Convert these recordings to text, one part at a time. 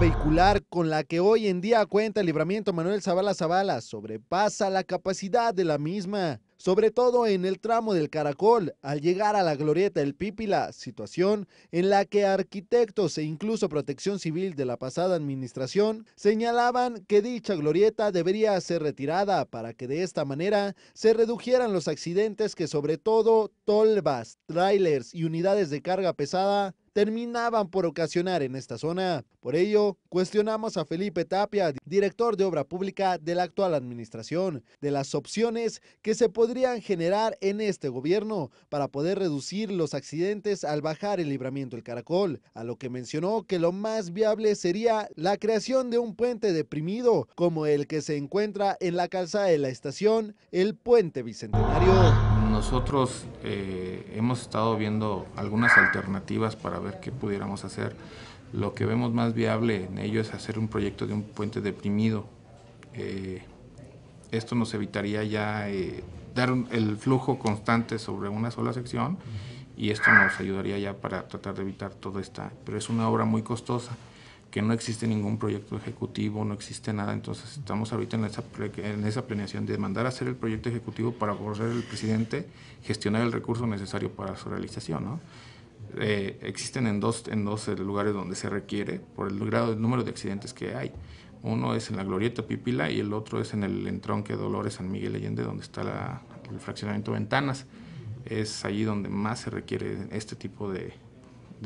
vehicular con la que hoy en día cuenta el libramiento Manuel Zavala Zavala sobrepasa la capacidad de la misma, sobre todo en el tramo del Caracol, al llegar a la glorieta del Pípila, situación en la que arquitectos e incluso protección civil de la pasada administración señalaban que dicha glorieta debería ser retirada para que de esta manera se redujeran los accidentes que sobre todo tolvas, trailers y unidades de carga pesada terminaban por ocasionar en esta zona. Por ello, cuestionamos a Felipe Tapia, director de obra pública de la actual administración, de las opciones que se podrían generar en este gobierno para poder reducir los accidentes al bajar el libramiento del caracol, a lo que mencionó que lo más viable sería la creación de un puente deprimido como el que se encuentra en la calzada de la estación, el puente bicentenario nosotros eh, hemos estado viendo algunas alternativas para ver qué pudiéramos hacer. Lo que vemos más viable en ello es hacer un proyecto de un puente deprimido. Eh, esto nos evitaría ya eh, dar el flujo constante sobre una sola sección y esto nos ayudaría ya para tratar de evitar todo esta. Pero es una obra muy costosa que no existe ningún proyecto ejecutivo, no existe nada, entonces estamos ahorita en esa, en esa planeación de mandar a hacer el proyecto ejecutivo para poder el presidente gestionar el recurso necesario para su realización, ¿no? Eh, existen en dos, en dos eh, lugares donde se requiere por el grado el número de accidentes que hay. Uno es en la Glorieta Pipila y el otro es en el entronque Dolores San Miguel Allende, donde está la, el fraccionamiento Ventanas. Es allí donde más se requiere este tipo de,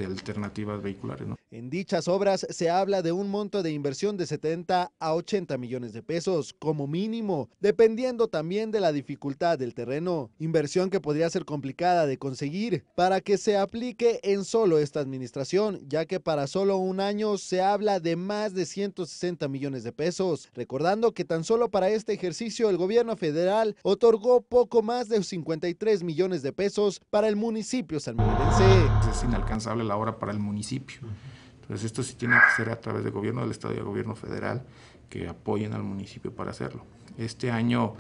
alternativas vehiculares. En dichas obras se habla de un monto de inversión de 70 a 80 millones de pesos como mínimo, dependiendo también de la dificultad del terreno, inversión que podría ser complicada de conseguir para que se aplique en solo esta administración, ya que para solo un año se habla de más de 160 millones de pesos, recordando que tan solo para este ejercicio el gobierno federal otorgó poco más de 53 millones de pesos para el municipio sanmiguelense. Es inalcanzable la hora para el municipio. Entonces esto sí tiene que ser a través del gobierno del Estado y el gobierno federal que apoyen al municipio para hacerlo. Este año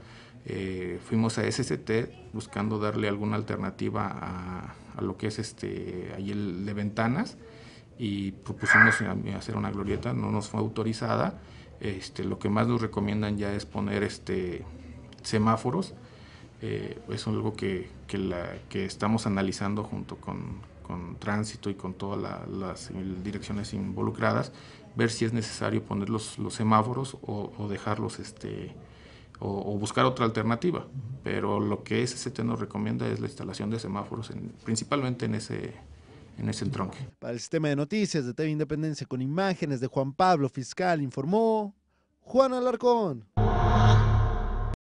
eh, fuimos a SST buscando darle alguna alternativa a, lo que es este, ahí el de ventanas y propusimos eh, hacer una glorieta, no nos fue autorizada. Este, lo que más nos recomiendan ya es poner este, semáforos. Eh, es algo que, que, la, que estamos analizando junto con, con tránsito y con todas las direcciones involucradas, ver si es necesario poner los, semáforos o, dejarlos, este, o, buscar otra alternativa. Pero lo que SCT nos recomienda es la instalación de semáforos, principalmente en ese, en ese entronque. Para el sistema de noticias de TV Independencia con imágenes de Juan Pablo Fiscal, informó Juan Alarcón.